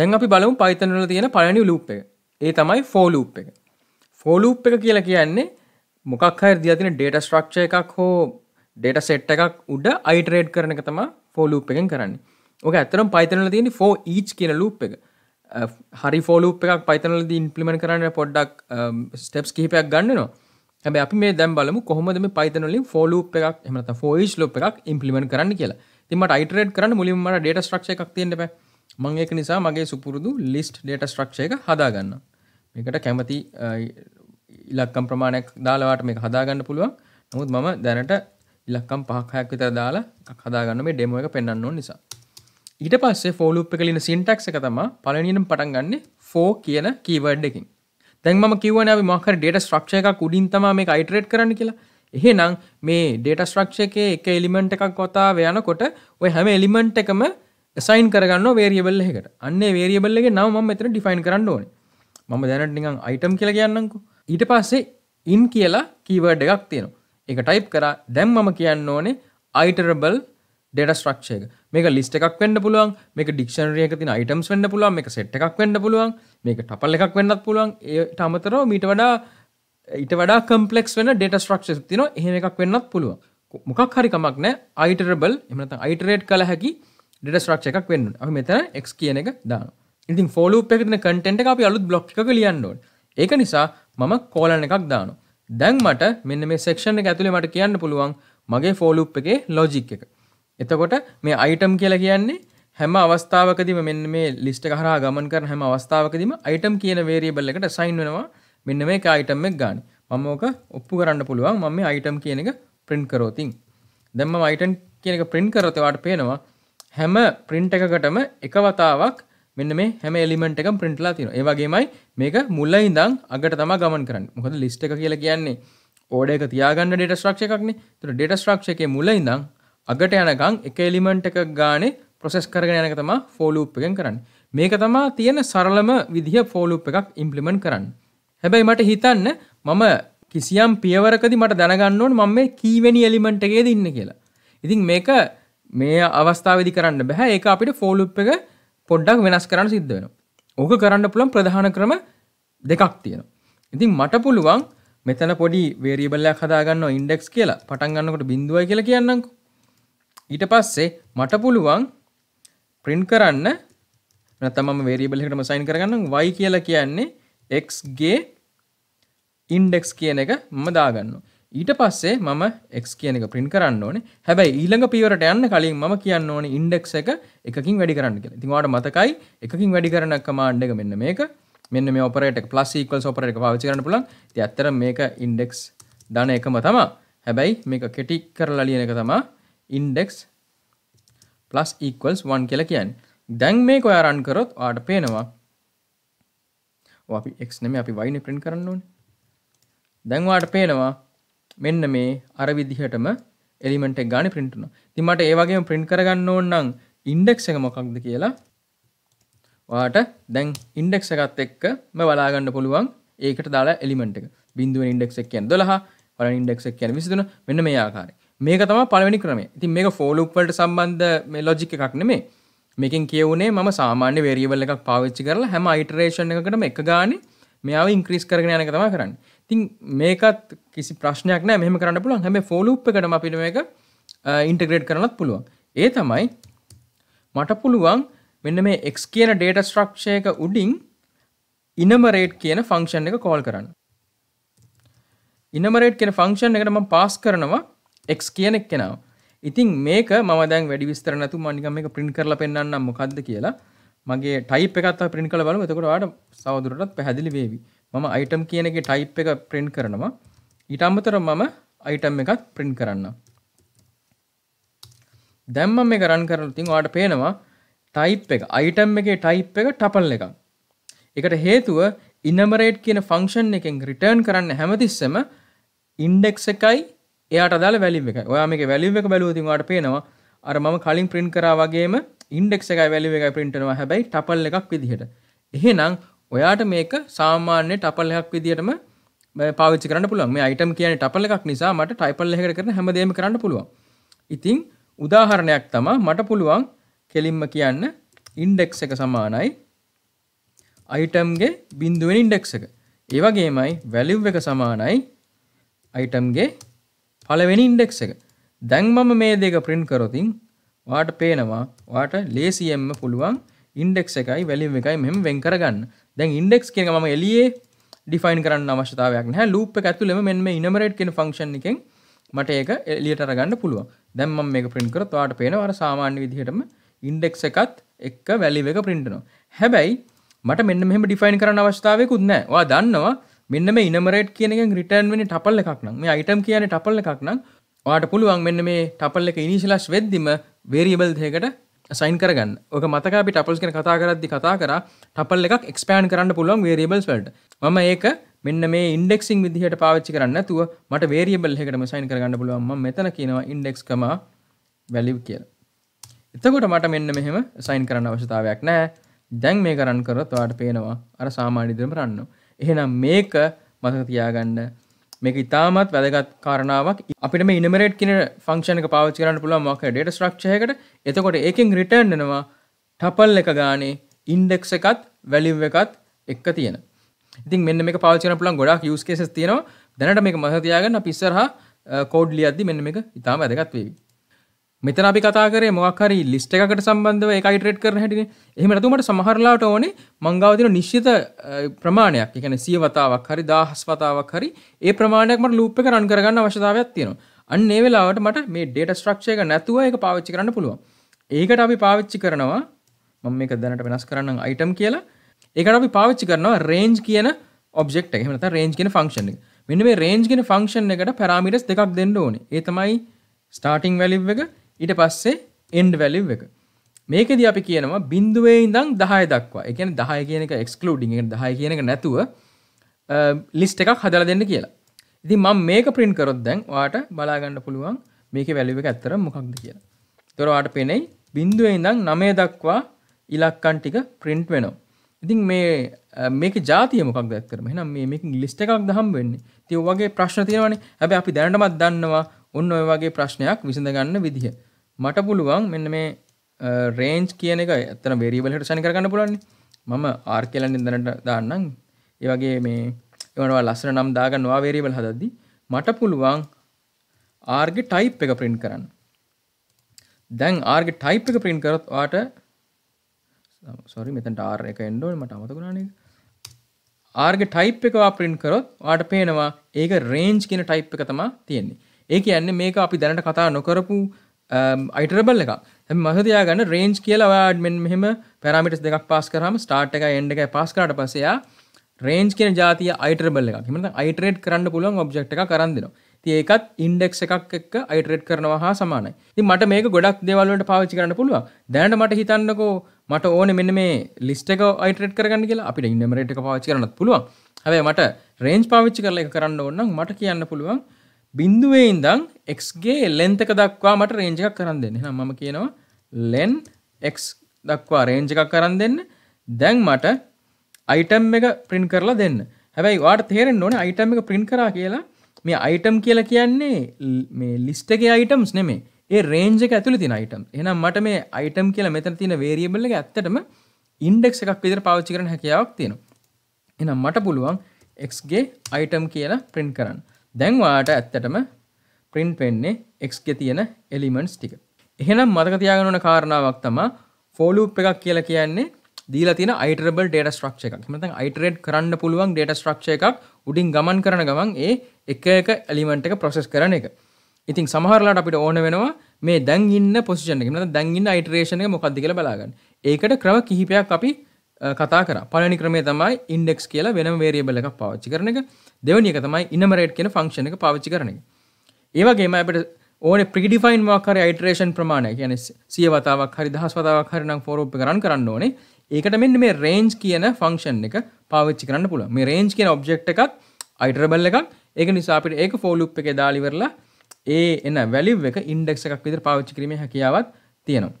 දැන් අපි බලමු පයිතනල තියෙන පලනි ලූප් එක ඒ තමයි ෆෝලූප් එක ෆෝලූප් එක කියලා කියන්නේ මොකක් හරි දිලා තියෙන ඩේටා ස්ට්‍රක්චර් එකක් හෝ ඩේටා සෙට් එකක් උඩ අයිටරේට් කරන එක තමයි ෆෝ ලූප් එකෙන් කරන්නේ. ඔක ඇත්තටම Python වල තියෙන for each කියන ලූප් එක. හරි for loop එකක් Python වලදී implement කරන්න පොඩ්ඩක් steps කිහිපයක් ගන්නවා. හැබැයි අපි මේ දැන් බලමු කොහොමද මේ Python වලින් for loop එකක් එහෙම නැත්නම් for each loop එකක් implement කරන්න කියලා. ඉතින් මට iterate කරන්න මුලින්ම මට data structure එකක් තියෙන්න බෑ. මං ඒක නිසා මගේ සුපුරුදු ලිස්ට් ඩේට ස්ට්‍රක්ෂය එක හදාගන්න මේකට කැමති ඉලක්කම් ප්‍රමාණයක් දාලවාට මේ හදාගන්න පුළුවන් නමුත් මම දැනට ඉලක්කම් පහකයක් විතර දාලා හදාගන්න මේ ඩෙමෝ එක පෙන්න්න නිසා ඊට පස්සේ ෆෝලුප් එක ලින සිින්ටක් එක තම පලනිනම් පටන් ගන්න ෆෝ කියන කීවඩ් එකින් තැන් ම කිවන මක ඩේට ස්ට්‍රක්ෂය එක කුඩින් තම මේ අයිටරේට් කරන්න කියලා එහෙනම් මේ ඩේට ස්ට්‍රක්ෂ එක එක එලිමෙන්ට් එකක් කොතා වයනකොට ඔය හැම එලිමෙන්ට් එකම සයින් කරගන්න වේරියබල් එකට අන්න වේරියබල්ලගේ නව ම මෙතන ඩිෆයින් කරන්න ඕන මම දැනට නිකං අයිටම් කියල කියන්නකු ඊට පස්සේ ඉන් කියලා කීවර්ඩ් එකක් තියෙනවා එක ටයිප් කර දැම් මම කියන්න ඕනේ අයිටරබල් ඩෙඩ ස්ට්‍රක්ෂයක මේක ලිස්ට එකක් වන්න පුළුවන් මේක ඩික්ෂණරියක තින අයිටම්ස් වන්න පුළුවන් එක සෙට් එකක් වන්න පුළුවන් මේක ටපල් එකක් වෙන්නත් පුළුවන් ඒ අමතරෝ මීට වඩා ඊට වඩා කම්පලෙක්ස් වෙන ඩෙට ස්ට්‍රක්ෂ තින එහෙම එකක් වෙන්නත් පුළුවන් මොකක් හරිකමක් නෑ අයිටරබල් එමනත අයිටරේට් කළ හැකි ඩට ස්ට්‍රක්ෂ එකක් වෙන්න මෙතන එක් කියන එක දාන ඉතින් ෆෝලු එකන කටෙන්ට අපි අලුත් බ්ලොක්් එක ලියන්නඩ ඒක නිසා මම කෝලන එකක් දාන දැන් මට මෙන්න මේ සෙක්ෂණ එක ඇතුළේ මට කියන්න පුළුවන් මගේ ෆෝලුප් එකේ ලෝජික් එක එතකොට මේ අයිටම් කියලා කියන්නේ හැම අවස්ථාවකදිම මෙන්න මේ ලිස්ට හරා ගමන් කර හැම අවස්ථාවකදිම අයිටම් කියන වේරියබල් එකට සයින් වෙනවා මෙන්න මේ අයිටම් එක් ගාන මම ඕක ඔප්පු කරන්න පුළුවන් මම අයිටම් කියන එක ප්‍රින්ට් කරෝතින් දැම්ම අයිටන් කියන එක ප්‍රින්ට් කරතවාට පේනවා හැම print එකකටම එක වතාවක් මෙන්න මේ හැම එලිමන්ට් එකම printලා තියෙනවා. ඒ වගේමයි මේක මුල ඉඳන් අගට තමයි ගමන් කරන්නේ. මොකද list එක කියලා කියන්නේ order එක තියාගන්න data structure එකක්නේ. ඒතර data structure එකේ මුල ඉඳන් අගට යනකම් එක එලිමන්ට් එකක් ගානේ process කරගෙන යන එක තමයි for loop එකෙන් කරන්නේ. මේක තමා තියෙන සරලම විදිහ ෆෝලුප් එකක් ඉම්පලිමෙන්ට් කරන්න. හැබැයි මට හිතන්න මම කිසියම් පියවරකදි මට දැනගන්න ඕන මම මේ කීවෙනි එලිමන්ට් එකේද ඉන්න කියලා. ඉතින් මේක මේ අවස්ථාවදි කරන්න බැහැ ඒක අපිට ෆෝලුප් එක පොඩ්ඩක් වෙනස් කරන්න සිද්ධ වෙන ඕක කරන්න පුළන් ප්‍රධාන ක්‍රම දෙකක් තියෙන ඉතින් මට පුළුවන් මෙතන පොඩි වේරියබල්ලයක් හදාගන්න ඉන්ඩෙක්ස් කියලා පටන්ගන්නකොට බිඳුව කියල කියන්නකු ඊට පස්සේ මට පුළුවන් ප්‍රින්් කරන්න නතම වේරියබලෙටම සයින් කරගන්න වයි කියලා කියන්නේ එක්ගේ ඉන්ඩෙක්ස් කියන එක මම දාගන්නවා ඊට පස්සේ මම එක් කියන එක පින් කරන්න ඕනේ හැබැයි ඊළඟ පීවරට යන්න කලින් මම කියන්න ඕනේ ඉන්ඩෙක්ස් එක එකකින් වැඩි කරන්න කියලා. ඉතින් ඔයාලට මතකයි එකකින් වැඩි කරන කමාන්ඩ් එක මෙන්න මේක. මෙන්න මේ ඔපරේටර් එක plus equals ඔපරේටර් එක පාවිච්චි කරන්න පුළුවන්. ඉතින් ඇත්තටම මේක ඉන්ඩෙක්ස් දාන එකම තමයි. හැබැයි මේක කෙටි කරලා ලියන එක තමයි index plus equals 1 කියලා කියන්නේ. දැන් මේක ඔයා රන් කරොත් ඔයාට පේනවා ඔය අපි x නෙමෙයි අපි y නේ print කරන්න ඕනේ. දැන් ඔයාට පේනවා මෙන්න මේ අර විදිහටම එලිමෙන්ට් එක ගානේ print වෙනවා. ඉතින් මට ඒ වගේම print කරගන්න ඕන නම් index එක මොකක්ද කියලා ඔයාට දැන් ඉන්ඩෙක්ස එකත් එක්කම බලාගන්න පුළුවන් ඒකට දාලා එලිමෙන්ට් එක බිඳුවෙන් ඉන්ඩෙක්ස් එක කියන්නේ 12 පළවෙනි ඉන්ඩෙක්ස් එක කියන්නේ 23 මෙන්න මේ ආකාරය මේක තමයි පළවෙනි ක්‍රමය. ඉතින් මේක for loop වලට සම්බන්ධ මේ logic එකක් නෙමෙයි. මේකෙන් කියවුනේ මම සාමාන්‍ය variable එකක් පාවිච්චි කරලා හැම iteration එකකටම එක ගානේ මෙයාව increase කරගෙන යන එක තමයි කරන්නේ. තින් මේකත් කිසි ප්‍රශ්නයක් නෑ මෙම කරන්න පුළුවන් හැම ෆෝලුප් එකටම පින එක ඉන්ටග්‍රේට් කරනත් පුළුවන් ඒ තමයි මට පුළුවන් මෙන්න මේ එක් කියන ඩේට ස්ට්‍රක්ෂයක උඩින් ඉනමරේට් කියන ෆංක්ෂන් එක කෝල් කරන්න ඉනමරේට් කියෙන ෆංක්ෂන් එකට ම පාස් කරනවා එක් කියනෙක් කෙනාව ඉතින් මේක ම දැන් වැඩි විස්තරනතු මනිකම එක පින් කරලා පෙන්න්නම් මොකක්ද කියලා මගේ ටයිප එකත් පින් කල බලම එතකොට වාට සෞදුරටත් පැහැදිලි වේවි මම අයිටම් කියන එක ටයිප් එක ප්‍රින්ට් කරනවා ඊට අමතර මම අයිටම් එකත් ප්‍රින්ට් කරන්න දැම්ම මේ කරන් කරන තින් ඔයාට පේනවා ටයිප් එක අයිටම් එකේ ටයිප් එක ටපල් එකක් එකට හේතුව ඉනමරේට් කියන ෆංක්ෂන් එකෙන් රිටර්න් කරන්න හැමතිස්සම ඉන්ඩෙක්ස් එකයි එයාට අදාළ වැලිව එක ඔයා මේක වැලිව එක බැලුවතින් වාට පේනවා අර මම කලින් ප්‍රින්ට් කරා වගේම ඉන්ඩෙක්ස් එකයි වැලිව එකයි ප්‍රින්ටනවා හැබැයි ටපල් එකක් විදිහට එහෙනම් ඔයාට මේක සාමාන්‍ය ටපල් එකක් විදිහටම පාවිච්චි කරන්න පුළුවන්. මේ අයිටම් කියන්නේ ටපල් එකක් නිසා මට ටයිපල් එකකට කරන හැමදේම කරන්න පුළුවන්. ඉතින් උදාහරණයක් තමයි මට පුළුවන් කෙලින්ම කියන්න ඉන්ඩෙක්ස් එක සමානයි අයිටම්ගේ බිඳුවෙන් ඉන්ඩෙක්ස් එක. ඒ වගේමයි වැලිව් එක සමානයි අයිටම්ගේ පළවෙනි ඉන්ඩෙක්ස් එක. දැන් මම මේ දෙක print කරොතින් වාට පේනවා වාට ලේසියෙන්ම පුළුවන් ඉන්ඩෙක්ස් එකයි වැලිව් එකයි මෙහෙම වෙන් කරගන්න. දැන් ඉන්ඩෙක්ස් කියන ම එලියේ ඩිෆයින් කරන්න අවශ්‍යතාවයක් හැ ලූප ඇතුලම මෙම ඉනමරට් කෙන ෆංක්ෂන් එකෙන් මට ඒක එලියට අරගන්න පුළුව දැම්ම මේ පින් කර වාට පේනවර සාමාන්‍ය විදිහටම ඉන්ඩෙක් එකත් එක්ක වැලිව එක පින්ටනවා හැබැයි මට මෙන්න මෙම ඩිෆයින් කරන්න අවස්ථාවකුත් නෑවා දන්නවා මෙන්නම ඉනමරට් කියනෙන් රිටන් වෙන ටපල්ල එකක් නම් මේ අයිටම් කියන ටපල්ල එකක් නම් වාට පුළුවන් මෙන්න මේ ටපල්ල එක ඉනිශලස් වෙද්දිම වේරියබල් දෙකට සයින් කරගන්න ඕක මතක අපි ටපල්ස් ගැන කතා කරද්දි කතා කරා ටපල් එකක් එක්ස්පෑන්ඩ් කරන්න පුළුවන් වේරියබල්ස් වලට මම ඒක මෙන්න මේ ඉන්ඩෙක්සින් විදිහට පාවිච්චි කරන්න නැතුව මට වේරියබල් එකකටම සයින් කරගන්න පුළුවන් මම මෙතන කියනවා ඉන්ඩෙක්ස් කමා වැලියු කියලා එතකොට මට මෙන්න මෙහෙම සයින් කරන්න අවශ්‍යතාවයක් නැහැ දැන් මේ කරන් කරොත් ඔයාලට පේනවා අර සාමාන්‍ය විදිහම රන්න එහෙනම් මේක මතක තියාගන්න මේක ඉතාමත් වැදගත් කාරණාවක් අපිට මේ ඉනමරේට් කියන ෆංක්ෂණ එක පාවිච්චි කරන්න පුළුවන් මොකක් ඩේටා ස්ට්‍රක්චරයකට එතකොට ඒකෙන් රිටර්න් වෙනවා ටපල් එක ගානේ ඉන්ඩෙක්ස් එකත් වැලියු එකත් එක්ක තියෙන. ඉතින් මෙන්න මේක පාවිච්චි කරන්න පුළුවන් ගොඩාක් use cases තියෙනවා. දැනට මේක මතක තියාගන්න අපි ඉස්සරහා කෝඩ් ලියද්දි මෙන්න මේක ඉතාම වැදගත් වේවි. මෙතන අපි කතාර මොක්හරි ලිස්ට එකකට සම්බන්ධව එකයිටරෙට් කර හැටින එහම රතුමට සමහරලාට ඕනේ මංගවතින නිශ්්‍යත ප්‍රමාණයක් එකන සිය වතාවක් හරි දහස් වතාවක් හරි ඒ ප්‍රමාණයක්මට ලූප කරන් කරගන්න අවශතාවයක් තියෙන අන්න වෙලාවට මට මේ ඩේට ස්ට්‍රක්ෂයක නැතුව එක පාවිච්චි කරන්න පුළුව ඒකට අපි පාවිච්චි කරනවා මම එක දැනට වෙනස් කරන්න අයිටම් කියලා ඒකට අපි පාවිච්චි කරනවා රේන්ජ් කියන ඔබෙක්් එකමත රේන්ජ් කියෙන ෆංක්ෂණ එක මෙන්න මේ රේන්ජ් කියෙන ෆංක්ෂණ එකට පැරමිටස් දෙකක් දෙන්න ඕන ඒතමයි ස්ටාටිං වැලිව් එක ඊට පස්සේ එන්ඩ වැලිව් එක මේකද අපි කියනවා බින්දුවේ ඉඳං දහය දක්වා එකන දහය කියන එක එක්ස්කලඩිග දහය කියන එක නැතුව ලිස්ට එකක් හදල දෙන්න කියලා ඉති මං මේක ප්‍රින් කරොත් දැන් වාට බලාගන්න පුළුවන් මේක වැලිව එක ඇත්තර මොකක්ද කියලා තොරවාට පෙනෙයි බින්දුවේ ඉඳං නමය දක්වා ඉලක්කන් ටික ප්‍රින්ට් වෙනවා ඉතින් මේ මේක ජාතිය මොකක් දැක්කරම නම් මේක ලිස්ට එකක් දහම් වෙන්නේ තිය වගේ ප්‍රශ්න තියෙනවනේ හැබ අපි දැනටමත් දන්නවා ඔන්න ඔය වගේ ප්‍රශ්නයක් විසඳගන්න විදිහ මට පුළුවන් මෙන්න මේ රේන්ජ් කියන එක ඇතන වෙරීවලට සනි කරගන්න පුලන්නේ මම ආර් කියලන්න ඉදනට දාන්නම් ඒවගේ මේ එවනවා ලස්සන නම් දාගන්නවා වේරීවල් හදද්දි මට පුළුවන් ආර්ග ටයිප් එක ප්‍රින්් කරන්න දැන් ආර්ග ටයිප් එක ප්‍රින්් කරත් වාට සොරි මෙතන් ආර් එක එන්ඩෝ මට අමතකුණන ආර්ග ටයිප් එකවා ප්‍රින්් කරොත් වාට පේනවා ඒක රේන්ජ් කියන ටයිප් එක තමා තියෙන්නේ ඒක ඇන්න මේක අපි දැනට කතා නොකරපු Um, අයිටරබල් එක මහතියා ගන්න රේන්ජ් කියලා වාඩමෙන් මෙහම පැරමිටස් දෙකක් පස් කරම ස්ටාර්ට් එක එන්ඩ එක පස් කරට පසයා රේන්ජ් කියන ජාතිය අයිටරබල් එක මෙම අයිටරේට් කරන්න පුළුවන් ඔබ්ෙක්් එක කරන්දිනවා ඒකත් ඉන්ඩෙක් එකක් එක් අයිටරේට් කරනවා හා සමානයි ති මට මේ ගොඩක් දෙවල්ලට පාවිචි කරන්න පුළුව දැනට මට හිතන්නකෝ මට ඕන මෙන්න මේ ලිස්ටක අයිටරේට් කරගන්න කියලා අපිට ඉන්නමරේට් එක පාචි කරන්න පුළුවන් හැබැයි මට රේන්ජ් පාවිච්චි කරලා එක කරන්න ඕන්නම් මට කියන්න පුළුවන් බින්දුවේ ඉඳං එක්ගේ ලෙන්තක දක්වා මට රේජ එකක් කරන්න දෙන්න නම් මම කියනවා ලෙන් එක් දක්වා රේජ එකක් කරන්න දෙන්න දැන් මට අයිටම් එක ප්‍රින් කරලා දෙන්න හැබැයි වාට තේරෙන් ඕන අයිටම් එක ප්‍රින් කරා කියලා මේ අයිටම් කියලා කියන්නේ මේ ලිස්ටගේ අයිටම්ස් නෙමේ ඒ රේන්ජ එක ඇතුළ තින අයිටම් එනම් මට මේ අයිටම් කියලා මෙතන තියෙන වේරියබල්ල එක ඇත්තටම ඉන්ඩෙක් එකක් විදිර පාවිච්චි කරන හැකියාවක් තියෙනවා එනම් මට පුළුවන් එක්ගේ අයිටම් කියලා ප්‍රින්ට කරන්න දැන් වාට ඇත්තටම print වෙන්නේ x ගේ තියෙන elements ටික. එහෙනම් මතක තියාගන්න ඕන කාරණාවක් තමයි for loop එකක් කියලා කියන්නේ දීලා තියෙන iterable data structure එකක්. එහෙනම් iterate කරන්න පුළුවන් data structure එකක් උඩින් ගමන් කරන ගමන් ඒ එක එක element එක process කරන එක. ඉතින් සමහරලාට අපිට ඕන වෙනවා මේ දැන් ඉන්න පොසිෂන් එක. නැත්නම් දැන් ඉන්න iteration එක මොකක්ද කියලා බලාගන්න. ඒකට ක්‍රම කිහිපයක් අපි කතා කරා. පළවෙනි ක්‍රමය තමයි index කියලා වෙනම variable එකක් පාවිච්චි කරන එක. දෙවනික තමයි ඉනමරේට් කියෙන ෆංක්ෂණ එක පාවිච්චි කරන ඒවගේම අපට ඕන ප්‍රිඩිෆයින් වාකර අයිටරේෂන් ප්‍රමාණය කියන සිය වතාවක් හරි දහස් වතාවක් හරිනම් ෆෝරෝප් කරන්න කරන්න ඕනේ ඒකට මෙන්න මේ රේන්ජ් කියන ෆංක්ෂන් එක පාවිච්චි කරන්න පුළ මේ රේන්ජ් කියන ඔබ්ෙක්් එකක් අයිටරබල් එකක් ඒක නිසාපිට ඒක ෆෝලුප් එක දාලිවරලා ඒ එන්න වැලිව් එක ඉන්ඩෙක් එකක් විදිර පාවිච්චි කිරීම හැකියාවත් තියෙනවා